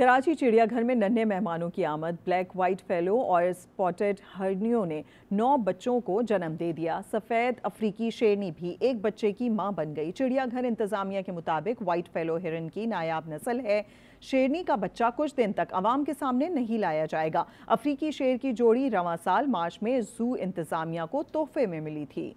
कराची चिड़ियाघर में नन्हे मेहमानों की आमद ब्लैक वाइट फेलो और स्पॉटेड हरनियों ने नौ बच्चों को जन्म दे दिया सफ़ेद अफ्रीकी शेरनी भी एक बच्चे की मां बन गई चिड़ियाघर इंतजामिया के मुताबिक वाइट फेलो हिरन की नायाब नस्ल है शेरनी का बच्चा कुछ दिन तक आवाम के सामने नहीं लाया जाएगा अफ्रीकी शेर की जोड़ी रवा साल मार्च में जू इंतजामिया को तोहफे में मिली थी